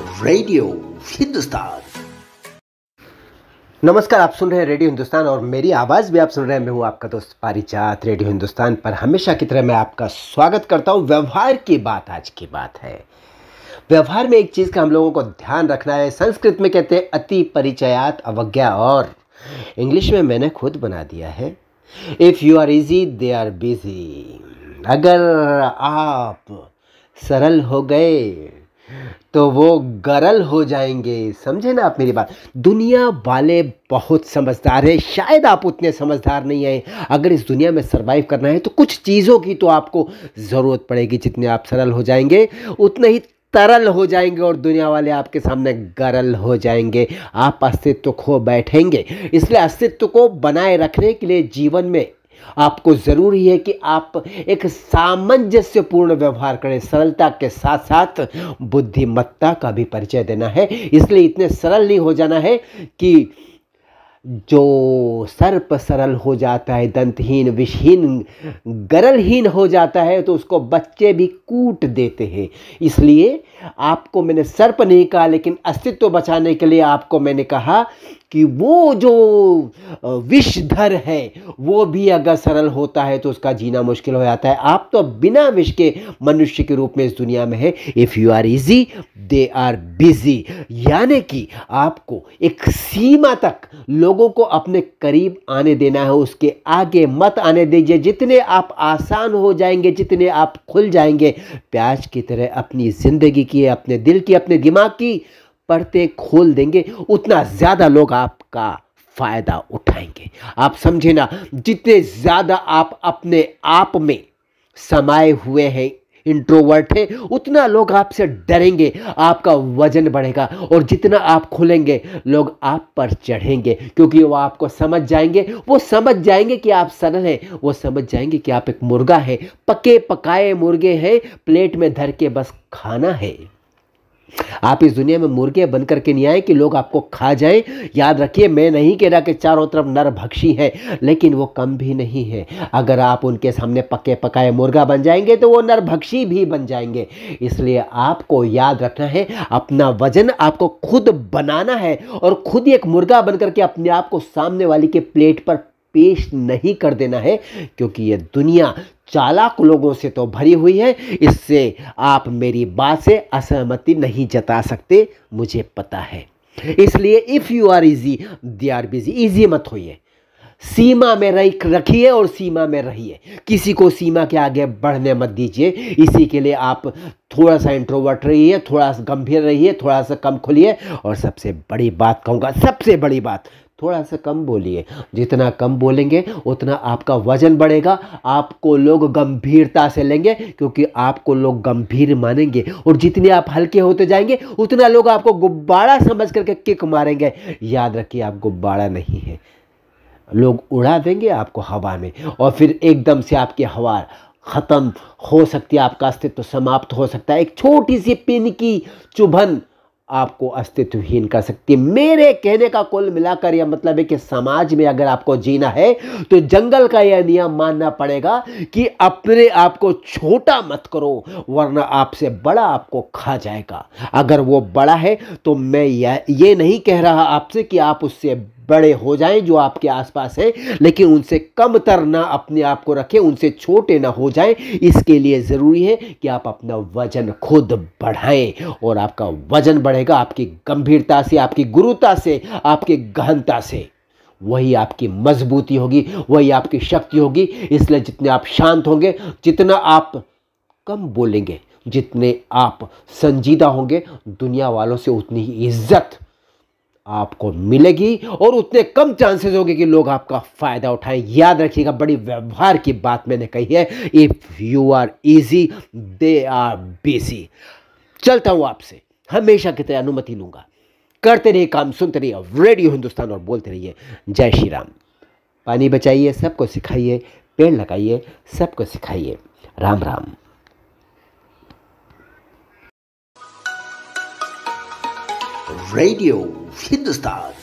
Radio Hindustan नमस्कार आप सुन रहे हैं रेडियो हिंदुस्तान और मेरी आवाज़ भी आप सुन रहे हैं मैं हूँ आपका दोस्त पारिजात रेडियो हिंदुस्तान पर हमेशा की तरह मैं आपका स्वागत करता हूँ व्यवहार की बात आज की बात है व्यवहार में एक चीज़ का हम लोगों को ध्यान रखना है संस्कृत में कहते हैं अति परिचयात अवज्ञा और इंग्लिश में मैंने खुद बना दिया है if you are easy they are busy अगर आप सरल हो गए तो वो गरल हो जाएंगे समझे ना आप मेरी बात दुनिया वाले बहुत समझदार हैं शायद आप उतने समझदार नहीं हैं अगर इस दुनिया में सरवाइव करना है तो कुछ चीज़ों की तो आपको ज़रूरत पड़ेगी जितने आप सरल हो जाएंगे उतने ही तरल हो जाएंगे और दुनिया वाले आपके सामने गरल हो जाएंगे आप अस्तित्व खो बैठेंगे इसलिए अस्तित्व को बनाए रखने के लिए जीवन में आपको ज़रूरी है कि आप एक सामंजस्यपूर्ण व्यवहार करें सरलता के साथ साथ बुद्धिमत्ता का भी परिचय देना है इसलिए इतने सरल नहीं हो जाना है कि जो सर्प सरल हो जाता है दंतहीन विषहीन गरलहीन हो जाता है तो उसको बच्चे भी कूट देते हैं इसलिए आपको मैंने सर्प नहीं कहा लेकिन अस्तित्व बचाने के लिए आपको मैंने कहा कि वो जो विषधर है वो भी अगर सरल होता है तो उसका जीना मुश्किल हो जाता है आप तो बिना विष के मनुष्य के रूप में इस दुनिया में है if you are easy they are busy यानी कि आपको एक सीमा तक लोगों को अपने करीब आने देना है उसके आगे मत आने दीजिए जितने आप आसान हो जाएंगे जितने आप खुल जाएंगे प्याज की तरह अपनी ज़िंदगी की अपने दिल की अपने दिमाग की परतें खोल देंगे उतना ज़्यादा लोग आपका फ़ायदा उठाएंगे आप समझे ना जितने ज़्यादा आप अपने आप में समाये हुए हैं इंट्रोवर्ट है उतना लोग आपसे डरेंगे आपका वजन बढ़ेगा और जितना आप खुलेंगे लोग आप पर चढ़ेंगे क्योंकि वो आपको समझ जाएंगे वो समझ जाएंगे कि आप सरल हैं वो समझ जाएंगे कि आप एक मुर्गा है पके पकाए मुर्गे हैं प्लेट में धर के बस खाना है आप इस दुनिया में मुर्गे बन के नहीं आए कि लोग आपको खा जाएं याद रखिए मैं नहीं कह रहा कि चारों तरफ भक्षी है लेकिन वो कम भी नहीं है अगर आप उनके सामने पके पकाए मुर्गा बन जाएंगे तो वो नरभक्षी भी बन जाएंगे इसलिए आपको याद रखना है अपना वजन आपको खुद बनाना है और खुद एक मुर्गा बन करके अपने आप को सामने वाली के प्लेट पर पेश नहीं कर देना है क्योंकि ये दुनिया चालाक लोगों से तो भरी हुई है इससे आप मेरी बात से असहमति नहीं जता सकते मुझे पता है इसलिए if you are easy they are busy easy मत होइए सीमा में रखिए और सीमा में रहिए किसी को सीमा के आगे बढ़ने मत दीजिए इसी के लिए आप थोड़ा सा इंट्रोवर्ट रहिए थोड़ा सा गंभीर रहिए थोड़ा सा कम खुलिए और सबसे बड़ी बात कहूँगा सबसे बड़ी बात थोड़ा सा कम बोलिए जितना कम बोलेंगे उतना आपका वजन बढ़ेगा आपको लोग गंभीरता से लेंगे क्योंकि आपको लोग गंभीर मानेंगे और जितने आप हल्के होते जाएंगे उतना लोग आपको गुब्बारा समझ करके किक मारेंगे याद रखिए आप गुब्बारा नहीं है लोग उड़ा देंगे आपको हवा में और फिर एकदम से आपकी हवा ख़त्म हो सकती है आपका अस्तित्व तो समाप्त हो सकता है एक छोटी सी पिन की चुभन आपको अस्तित्वहीन कर सकती है मेरे कहने का कुल मिलाकर यह मतलब है कि समाज में अगर आपको जीना है तो जंगल का यह नियम मानना पड़ेगा कि अपने आप को छोटा मत करो वरना आपसे बड़ा आपको खा जाएगा अगर वो बड़ा है तो मैं यह ये नहीं कह रहा आपसे कि आप उससे बड़े हो जाएं जो आपके आसपास है लेकिन उनसे कमतर ना अपने आप को रखें उनसे छोटे ना हो जाएं इसके लिए ज़रूरी है कि आप अपना वजन खुद बढ़ाएं और आपका वजन बढ़ेगा आपकी गंभीरता से आपकी गुरुता से आपकी गहनता से वही आपकी मजबूती होगी वही आपकी शक्ति होगी इसलिए जितने आप शांत होंगे जितना आप कम बोलेंगे जितने आप संजीदा होंगे दुनिया वालों से उतनी ही इज्जत आपको मिलेगी और उतने कम चांसेस होंगे कि लोग आपका फ़ायदा उठाएं याद रखिएगा बड़ी व्यवहार की बात मैंने कही है if you are easy they are busy चलता हूं आपसे हमेशा की तरह अनुमति लूंगा करते रहिए काम सुनते रहिए रेडियो हिंदुस्तान और बोलते रहिए जय श्री राम पानी बचाइए सबको सिखाइए पेड़ लगाइए सबको सिखाइए राम राम रेडियो Kindestag.